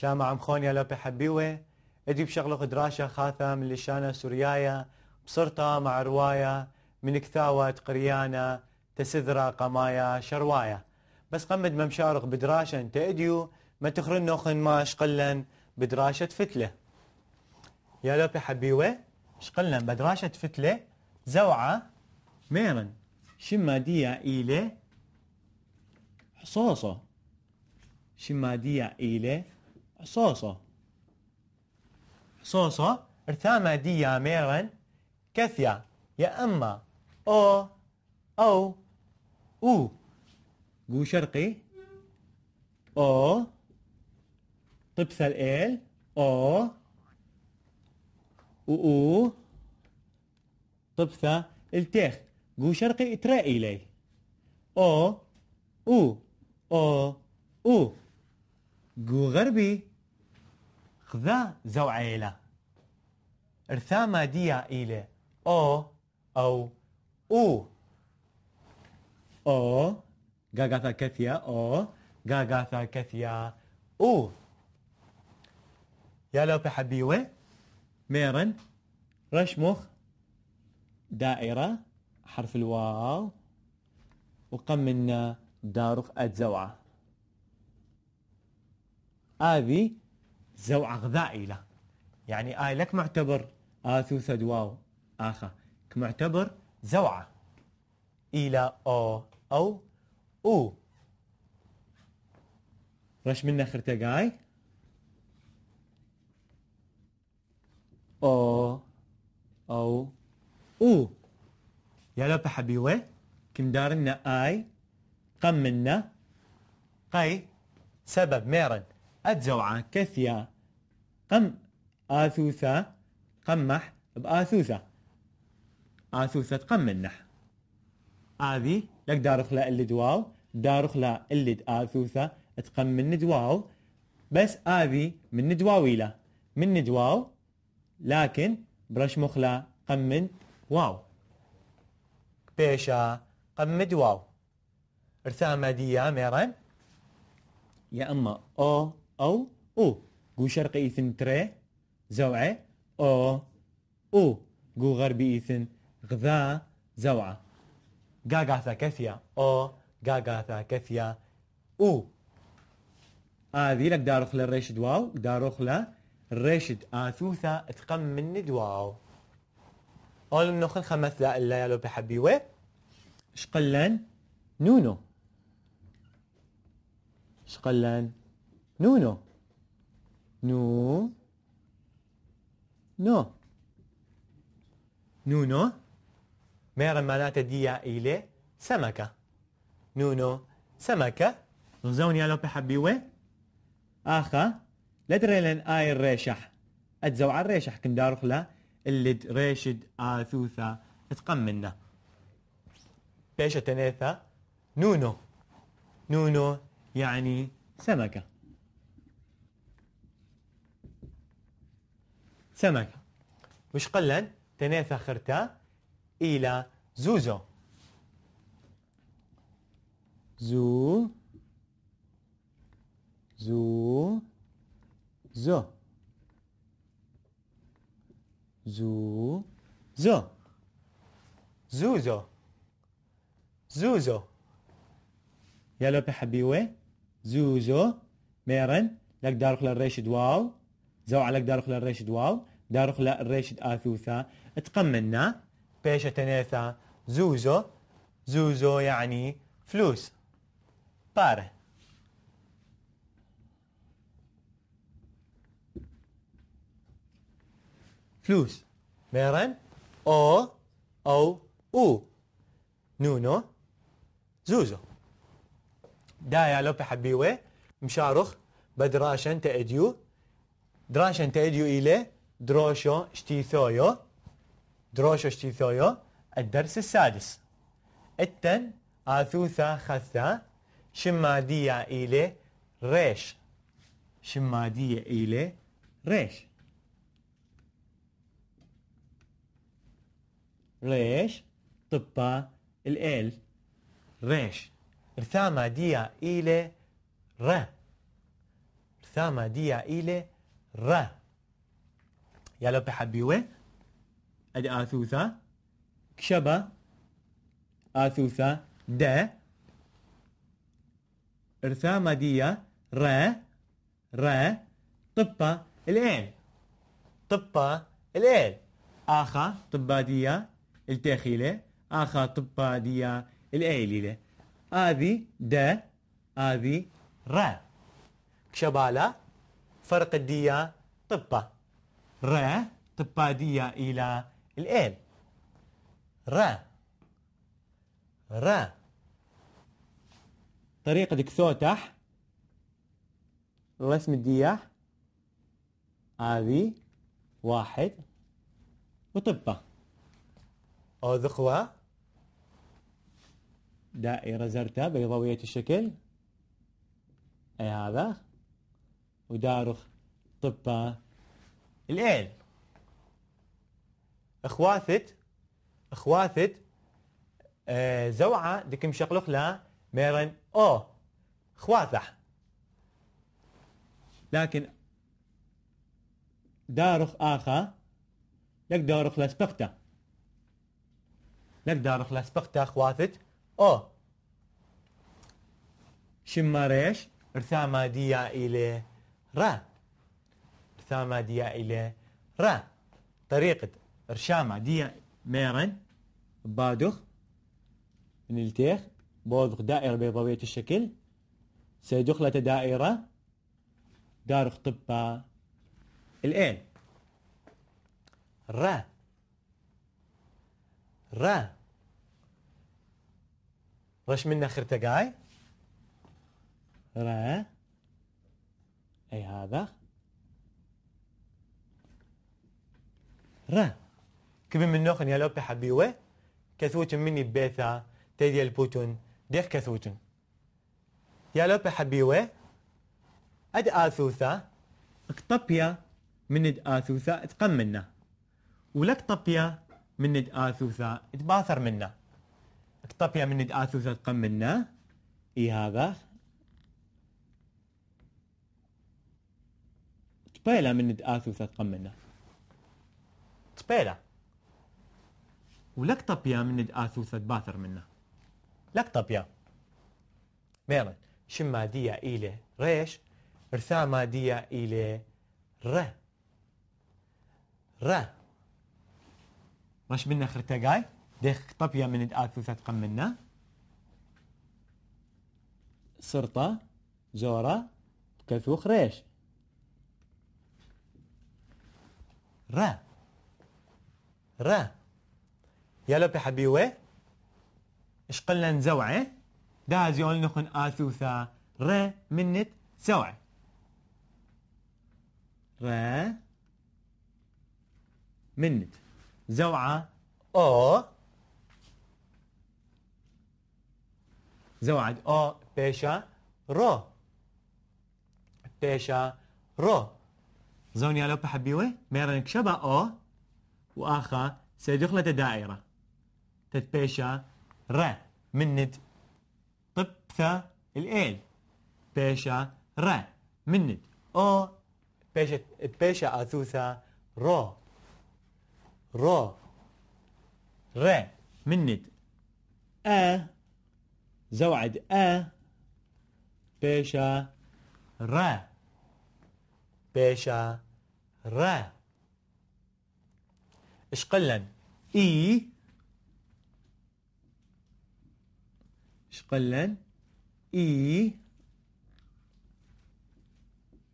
شلام عم خون يا لوبي حبيوه اجي بشغله قدراشه خاثة من لشانة سوريايا بصرتها مع رواية من كثاوة قريانة تسذرة قمايا شروايا بس قمد ممشارق بدراشة انت اديو ما تخرن خن ما شقلن بدراشة فتلة يا لوبي حبيوه شقلن بدراشة فتلة زوعة ميرن شمادية إيلة حصوصة شمادية إيلة عصاصة عصاصة ارتامة ميرن كثيا يا أما أو أو أو قو شرقي أو طبث الإل أو أو أو طبثة التيخ قو شرقي إترائي لي أو أو أو أو قو غربي خذا زو عيلة ارثا ديا إلى أو أو أو أو غاغاثا كثيا أو غاغاثا كثيا أو يا لو حبيوة ميرن رشمخ دائرة حرف الواو وقم من دارخ أتزوعة آذي زوعة غذائي له يعني آي لك معتبر آثو ثدواو آخا كمعتبر زوعة إلى أو أو أو رش منا خرتقاي أو أو أو يا لو بحبيوه كم دارنا آي قمنا قي سبب ميرن الجوعة كثيا قم آثوثة قمح بآثوثة آثوثة النح آذي لك دارخ لا اللي دواو دارخ لا اللي آثوثة من دواو بس آذي من دواويلة من دواو لكن برش مخلا قمن واو بيشا قمد واو ارثامة ديا ميرن يا اما او أو أو جو شرقي إيثن تري زوعة أو أو جو غربي إيثن غذا زوعة غاغاثا كثيا أو غاغاثا كثيا أو هذه لك داروخ للريشد واو داروخ للريشد آثوثا اتقم من دواو أول نخل خمس لا إلا بحبي وي شقلن نونو شقلن نونو نو نو نونو ميرا مالات ديا إلي سمكة نونو سمكة زوني ألو بحبيوي آخا لدريلن آي الريشح أتزوع الريشح كندار خلا اللي ريشد آثوثا تقمنا بيشة تنيثا نونو نونو يعني سمكة سمك وش قلن تنيثا خرتا إلى زوزو زو زو زو زو زو زوزو زوزو لوبي بحبيوي زوزو ميرن لك دارخ للريش دواو زو على دارخ للريش دواو دارخلا الريشد آثوثا تقمنا بيشة تنيثا زوزو زوزو يعني فلوس باره فلوس ميرن او او او نونو زوزو دايا لوبي حبيوي مشارخ بدراشن تأديو دراشن تأديو إليه دروشو اشتيثايا دراشا اشتيثايا الدرس السادس التن آثوثا خثا شمادية إلى ريش شمادية إلى ريش ريش طبا الإل ريش رثاما ديا إلى ر رثاما ديا إلى ر يلا بحبيوه ادي اثوثا كشبا اثوثا د ارثاما ديا ر ر طبا الان طبا الان اخا طبا ديا التاخيلة اخا طبا ديا الايليلة هذه د هذه ر كشبالا فرق الديا طبا ر تبادية إلى الآل ر ر طريقة دكسوتح رسم الدياح هذه واحد وطبة أو ذخوة دائرة زرتة بيضاوية الشكل أي هذا ودارخ طبة الان اخواثت اخواثت آه زوعة دك مشقلق لا ميرن او خواثح لكن دارخ آخا لك دارخ سبقتا لك دارخ سبقتا اخواثت او شماريش ارثاما ديا إلى را إحثاما ديا إلى را طريقة إرشاما ديا ميرن بادوخ من التيخ دائرة بيضاوية الشكل سيدخلة دائرة دارخ طبا الآن را را رش من آخر تقاي را أي هذا را كيف من نوخ يا لوبي حبي و كثوتن مني بيثا تيدي البوتون ديخ كثوتن يا لوبي حبي و اد اثوثا اكتبيا من اد اثوثا اتقمنا ولك طبيا من اد اثوثا اتباثر منا اكتبيا من اد اثوثا اتقمنا اي هذا تبيلا من اد اثوثا اتقمنا سبيلا ولك طبيا من اثوث باثر منه لك طبيا ميرن شما ديا إلى ريش رثا ديا إلى ر ر رش منا قاي ديخ طبيا من اثوث قم منه سرطة زورة كثوخ ريش را را يلا بحبيوة إش قلنا نزوعة إيه؟ داز يقول نخن آثوثا را منت سوعة را منت زوعة أو زوعة أو بيشا رو بيشا رو زون يا لو بحبيوة ميرنك شبا أو وآخا سيدخلة دائرة تتبيشا ر مند ثا الإيل بيشا ر مند أو بيشا تبيشا أثوثا رو رو ر مند أ زوعد أ بيشا ر بيشا ر قلن اي قلن اي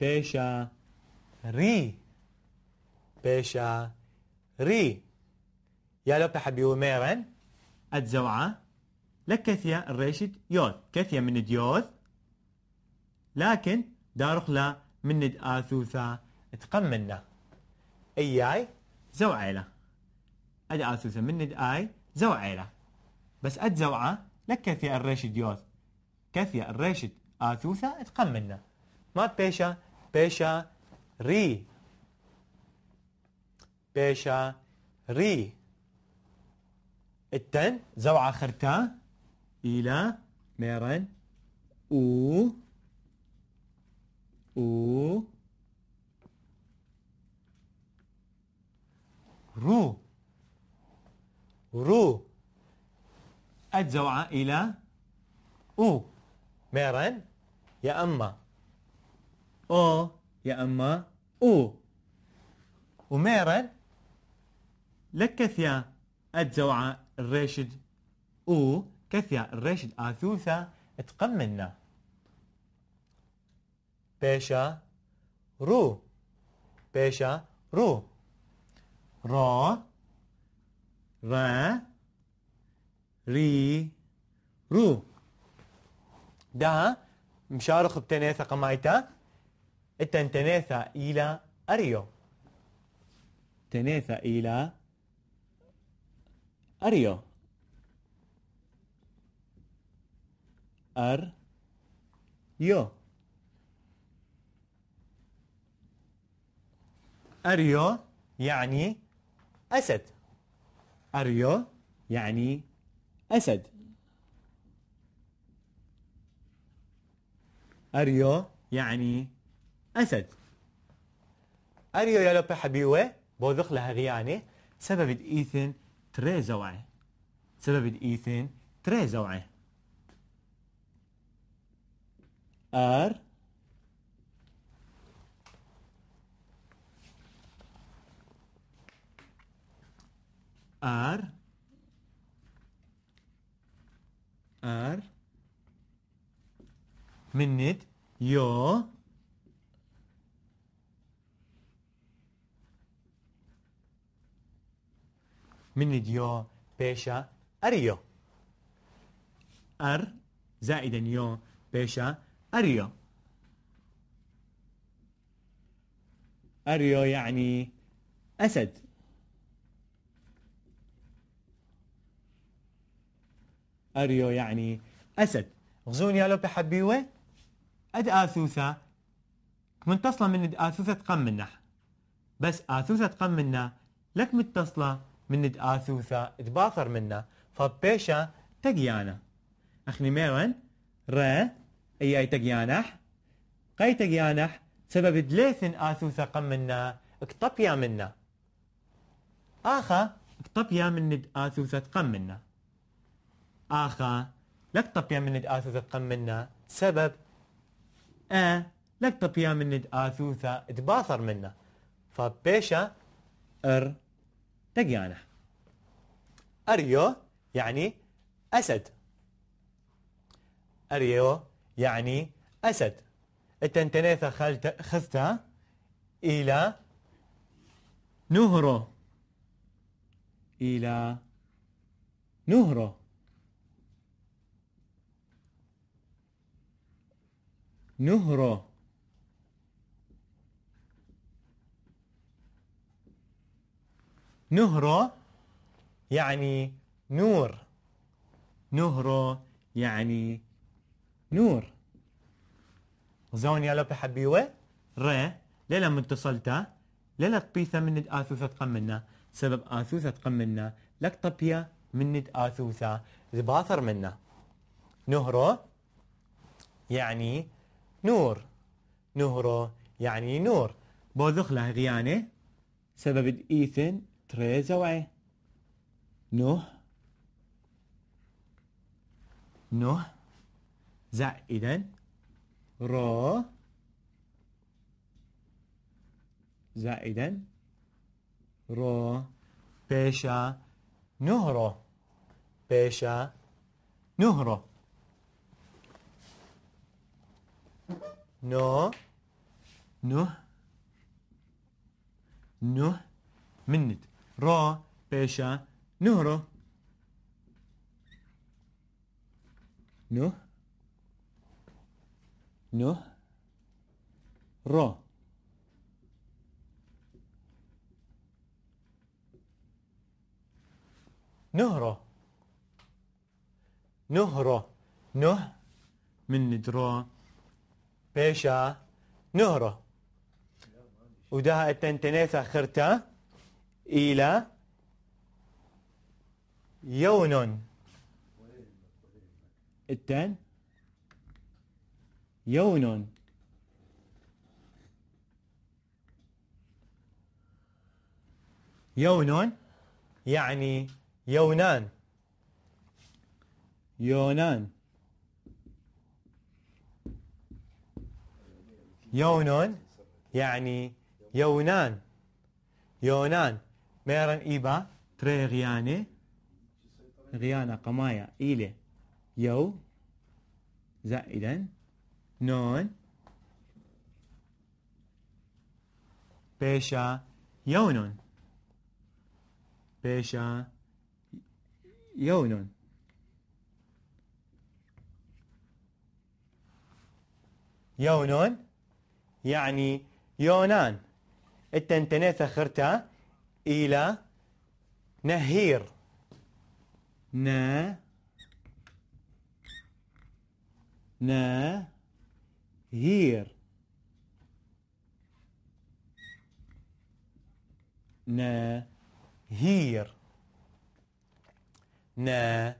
بيشا ري بيشا ري يا لو بحبيو يوميرن اتزوعة لكثيا الريشد يوث كثيا من ديوث لكن دارخلا من آثوثا تقمنا اياي زوعيله أد آسوسة من آي زو عيلة بس أد زوعة في الريش ديوز كثي اسوسة آثوثة منه ما بيشا بيشا ري بيشا ري التن زوعة خرتا إلى ميرن و و رو رو أجزوا إلى أو ميرن يا أما أو يا أما أو وميرن لكثيا أجزوا الرشد أو كثيا الرشد آثوثا تقمنا باشا رو باشا رو رو و ري رو ده مشارخ بتناثة قمايتا اتن تنثا إلى أريو تنثا إلى أريو أر يو أريو يعني أسد أريو يعني أسد أريو يعني أسد أريو يا لوبي حبيوة بوذخ لها غياني سبب إيثن تري زوعي سبب إيثن تري زوعي أر are are minute your minute your بيشا أريو أر زائدا يو بيشا أريو أريو يعني أسد أريو يعني أسد يا لوبي بحبيوة أد آثوثة منتصلة من آثوثة منه بس آثوثة منه لك متصلة من آثوثة تباثر منا فبيشة تقيانة أخني ميرن را أي أي تقيانح قي تقيانح سبب دليثن آثوثة قم منه اكتبيا منا آخا اكتبيا من آثوثة منه آخا لك طبيا من آثوثة منا سبب آه لك طبيا من آثوثة تباثر منا فبيشا ار تقيانا أريو يعني أسد أريو يعني أسد التنتنيثة خذتها إلى نهرو إلى نهرو نهرة نهرة يعني نور نهرة يعني نور زون يا لوبي حبيوة ر ليلة متصلتا ليلة طبيثة من آثوثة تقمنا سبب آثوثة تقمنا لك طبية من آثوثة زباثر منا نهرة يعني نور نهرو يعني نور بو غيانة سبب إيثن تري زوعي نوح نوح زائدا رو زائدا رو بيشا نهرو بيشا نهرو نو نو نو منت رو بيشا نهرو نو نو را نهرو نهرو نه من درو بيشا نهره وده التنتنيسة خرتا إلى يون التن يون يون يعني يونان يونان يونون يعني يونان يونان ميرن إيبا تري غياني غيانا قمايا إيلي يو زائدا نون بيشا يونون بيشا يونون يونون يعني يونان انت انتنيت اخرتها الى نهير نا نا هير نا هير نا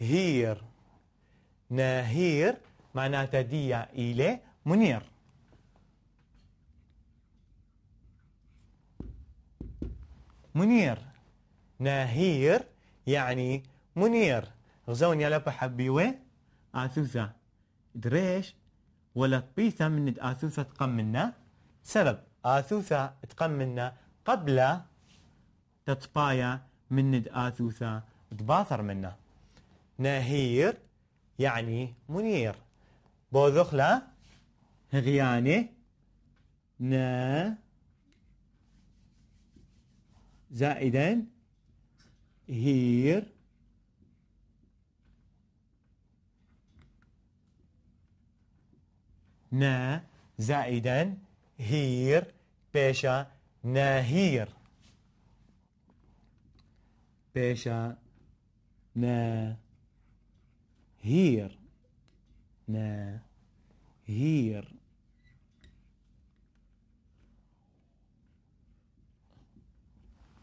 هير هير معناتها دي إلى منير منير ناهير يعني منير غزون يا يلا بحبيوة آثوثة دريش ولا بيثة من آثوثة تقمنا سبب آثوثة تقمنا قبل تطبايا من آثوثة تباثر منا ناهير يعني منير بوذخلا هغياني نا زائدا هير نا زائدا هير بيشا ناهير بيشا نا هير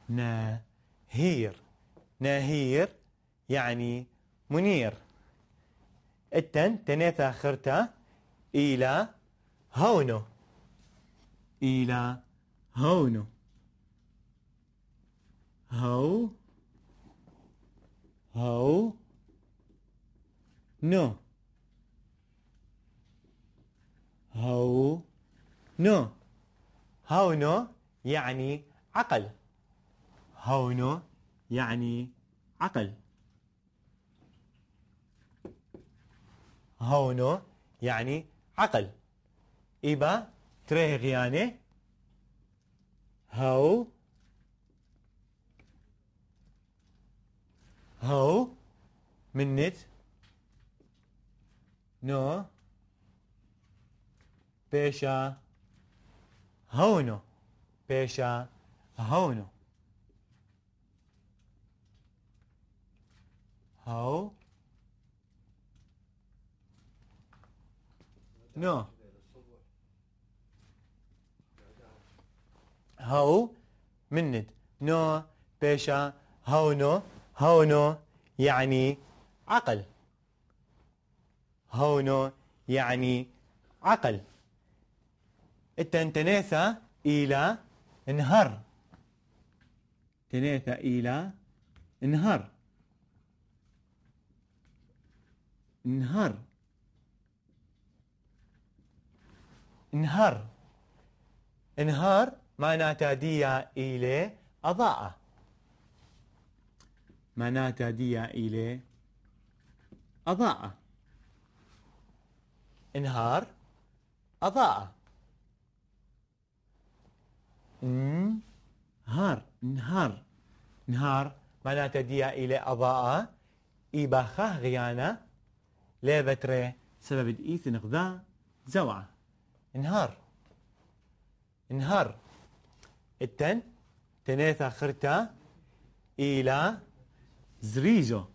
نهير ناهير يعني منير التن تنثا خرتة إلى هونو إلى هونو هو هو نو هو نو هو نو يعني عقل هونو يعني عقل هونو يعني عقل إبا تريه غياني هو هو منت نو بيشا هونو بيشا هونو هاو نو هاو مند نو بيشا نو هاو نو يعني عقل نو يعني عقل التنتنيثة إلى انهر تنيثة إلى انهر نهار نهار نهار معناتها ديا إلى أضاء معناتها ديا إلى أضاءة نهار أضاءة نهار نهار نهار معناتها ديا إلى أضاءة إبا غيانا ليه بتري؟ سبب دقيس انغذاء زوعة انهار انهار التن تنيثا آخرتها إلى زريجو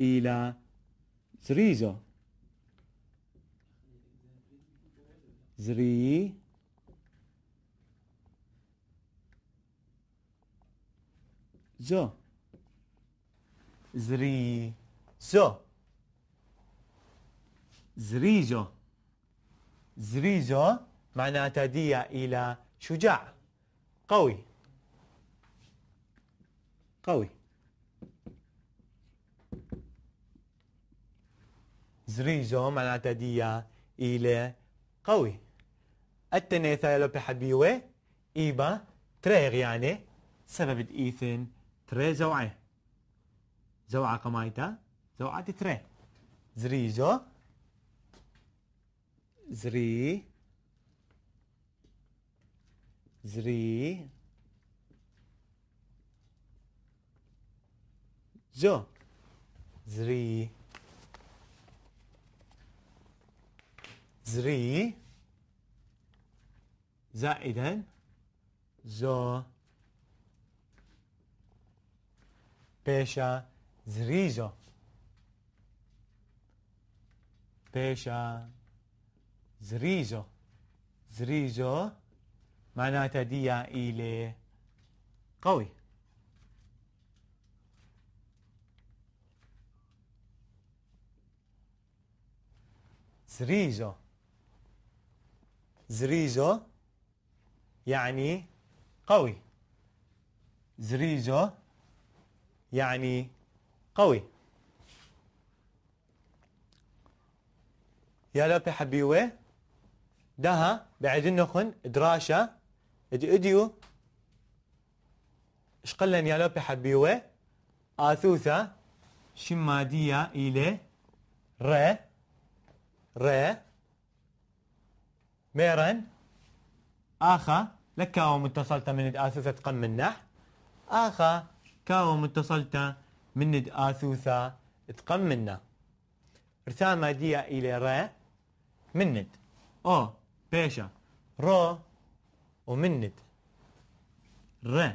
إلى زريجو زري زو زري زو زريزو زريزو معناتها دية إلى شجاع قوي قوي زريزو معناتها دية إلى قوي التنيثة لو بحبيوه إيبا تريغ يعني سبب إيثن تري زوعي زوعة كمايتا زوعة تري زريزو زری زری زو زری زری زائدا زو بیشا زریزو بیشا زريجو زريجو معناتها ديا إلي قوي زريجو زريجو يعني قوي زريجو يعني قوي يا يلا بحبيوه دها بعد النخن دراشة ادي اديو اش قلن يا لوبي حبيوه آثوثة شمادية إلى ر ر ميرن آخا لك متصلتا متصلتة من آثوثة تقن من نح آخا كاو متصلتا من آثوثة تقم منا رسامة دية إلى ر منت أو باشا را ومنت را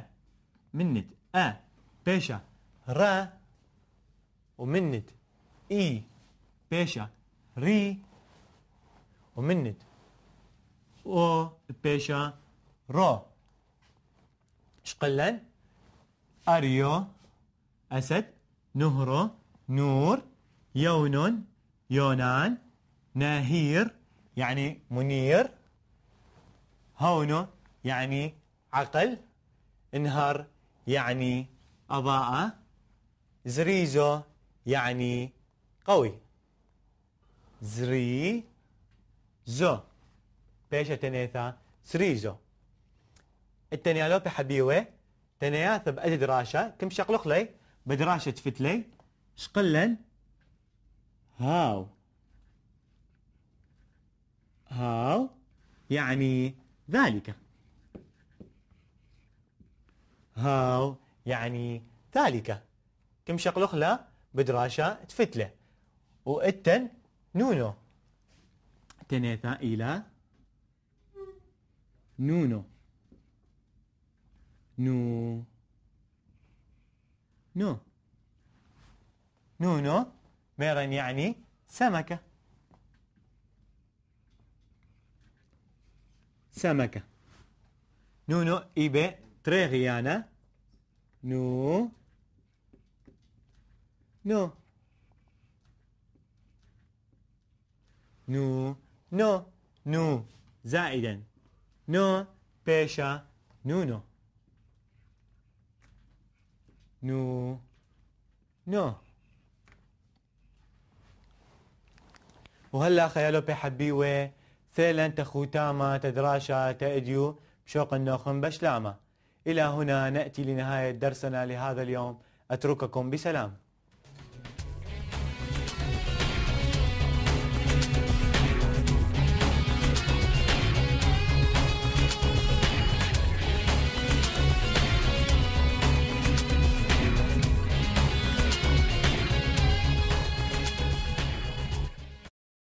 منت أ باشا را ومنت إي باشا ري ومنت أو باشا را شقلن أريو أسد نهرو نور يونون يونان نهير يعني منير هونو يعني عقل انهار يعني أضاءة زريزو يعني قوي زري زو بيش تنيثا سريزو التنيالو بحبيوه تنياث بأدي دراشة كم شقلق لي بدراشة فتلي شقلن هاو هاو يعني ذلك هاو يعني ذلك شقلوخ لا بدراشة تفتلة وإتن نونو تنيثا إلى نونو نو نو نونو ميرن يعني سمكة سمكة نونو إيبي تريغيانا نو نو نو نو نو زائدا نو بيشا نونو نو نو وهلا خيالو بحبيوه فعلا تخوتاما تدراشا تأديو بشوق النوخم بشلامة إلى هنا نأتي لنهاية درسنا لهذا اليوم أترككم بسلام